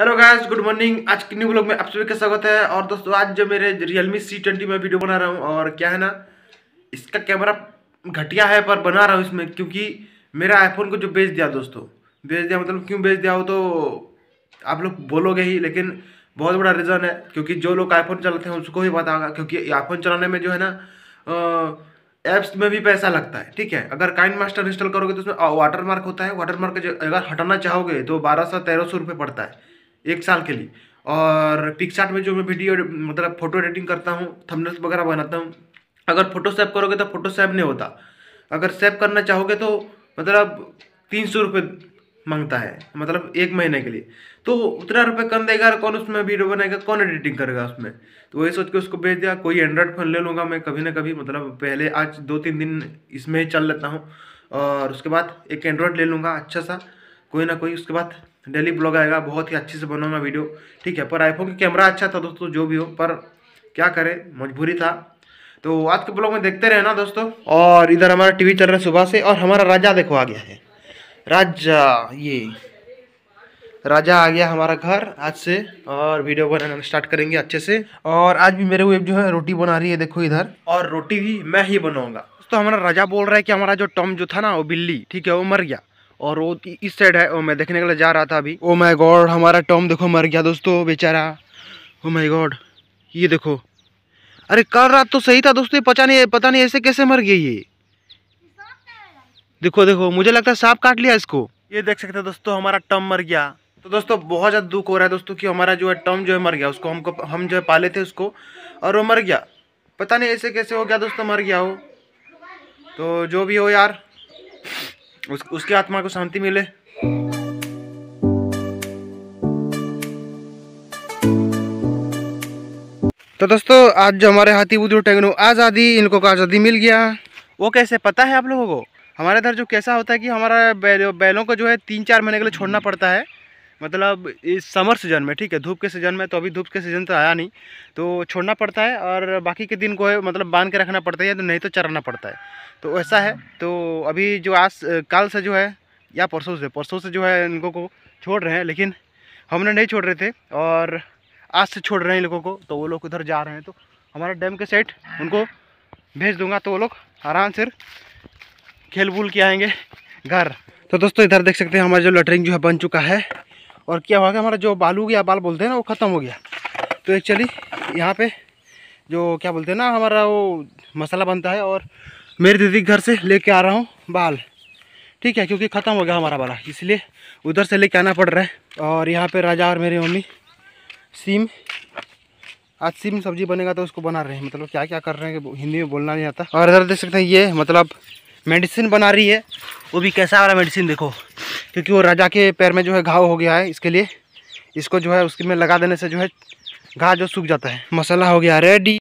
hello guys good morning आज के new blog में आप सभी का स्वागत है और दोस्तों आज जो मेरे रियलमी सी ट्वेंटी में वीडियो बना रहा हूँ और क्या है ना इसका कैमरा घटिया है पर बना रहा हूँ इसमें क्योंकि मेरा आईफोन को जो बेच दिया दोस्तों बेच दिया मतलब क्यों बेच दिया हो तो आप लोग बोलोगे ही लेकिन बहुत बड़ा रीज़न है क्योंकि जो लोग आईफोन चलाते हैं उसको ही बता क्योंकि आईफोन चलाने में जो है ना ऐप्स में भी पैसा लगता है ठीक है अगर काइन मास्टर इंस्टॉल करोगे तो उसमें वाटर मार्क होता है वाटर मार्क अगर हटाना चाहोगे तो बारह सौ तेरह सौ रुपये पड़ता है एक साल के लिए और पिकचार्ट में जो मैं वीडियो मतलब फ़ोटो एडिटिंग करता हूँ थंबनेल्स वगैरह बनाता हूँ अगर फ़ोटो सेव करोगे तो फ़ोटो सेव नहीं होता अगर सेव करना चाहोगे तो मतलब तीन सौ रुपये मांगता है मतलब एक महीने के लिए तो उतना रुपये कम देगा कौन उसमें वीडियो बनाएगा कौन एडिटिंग करेगा उसमें तो वही सोच के उसको भेज दिया कोई एंड्रॉयड फ़ोन ले लूँगा मैं कभी ना कभी मतलब पहले आज दो तीन दिन इसमें ही चल लेता हूँ और उसके बाद एक एंड्रॉयड ले लूँगा अच्छा सा कोई ना कोई उसके बाद डेली ब्लॉग आएगा बहुत ही अच्छे से बनाऊंगा वीडियो ठीक है पर आईफोन का कैमरा अच्छा था दोस्तों जो भी हो पर क्या करें मजबूरी था तो आज के ब्लॉग में देखते रहे ना दोस्तों और इधर हमारा टीवी चल रहा है सुबह से और हमारा राजा देखो आ गया है राजा ये राजा आ गया हमारा घर आज से और वीडियो बनाना स्टार्ट करेंगे अच्छे से और आज भी मेरे वेब जो है रोटी बना रही है देखो इधर और रोटी भी मैं ही बनाऊंगा तो हमारा राजा बोल रहा है कि हमारा जो टॉम जो था ना वो बिल्ली ठीक है वो मर गया और वो इस साइड है और मैं देखने के लिए जा रहा था अभी ओ माय गॉड हमारा टॉम देखो मर गया दोस्तों बेचारा ओ माय गॉड ये देखो अरे कल रात तो सही था दोस्तों पता नहीं पता नहीं ऐसे कैसे मर गया ये देखो देखो मुझे लगता है सांप काट लिया इसको ये देख सकते हैं दोस्तों हमारा टम मर गया तो दोस्तों बहुत ज़्यादा दुख हो रहा है दोस्तों कि हमारा जो है टम जो है मर गया उसको हमको हम जो है पाले थे उसको और वो मर गया पता नहीं ऐसे कैसे हो गया दोस्तों मर गया हो तो जो भी हो यार उस, उसकी आत्मा को शांति मिले तो दोस्तों आज जो हमारे हाथी बुद्रू टेंगनू आज़ादी इनको का आज़ादी मिल गया वो कैसे पता है आप लोगों को हमारे इधर जो कैसा होता है कि हमारा बैलों को जो है तीन चार महीने के लिए छोड़ना पड़ता है मतलब इस समर सीजन में ठीक है धूप के सीज़न में तो अभी धूप के सीज़न तो आया नहीं तो छोड़ना पड़ता है और बाकी के दिन को है मतलब बांध के रखना पड़ता है तो नहीं तो चराना पड़ता है तो ऐसा है तो अभी जो आज कल से जो है या परसों से परसों से जो है इनको को छोड़ रहे हैं लेकिन हमने नहीं छोड़ रहे थे और आज से छोड़ रहे हैं इन लोगों को तो वो लोग उधर जा रहे हैं तो हमारा डैम के सेट उनको भेज दूँगा तो वो लोग आराम से खेल बूल के आएँगे घर तो दोस्तों इधर देख सकते हैं हमारा जो लेटरिंग जो है बन चुका है और क्या हुआ कि हमारा जो बालू या बाल बोलते हैं ना वो ख़त्म हो गया तो एक्चुअली यहाँ पे जो क्या बोलते हैं ना हमारा वो मसाला बनता है और मेरी दीदी घर से लेके आ रहा हूँ बाल ठीक है क्योंकि ख़त्म हो गया हमारा बाला इसलिए उधर से लेके आना पड़ रहा है और यहाँ पे राजा और मेरी मम्मी सीम आज सीम सब्जी बनेगा तो उसको बना रहे हैं मतलब क्या क्या कर रहे हैं हिंदी में बोलना नहीं आता और इधर देख सकते हैं ये मतलब मेडिसिन बना रही है वो भी कैसा वाला मेडिसिन देखो क्योंकि वो राजा के पैर में जो है घाव हो गया है इसके लिए इसको जो है उसके में लगा देने से जो है घाव जो सूख जाता है मसाला हो गया रेडी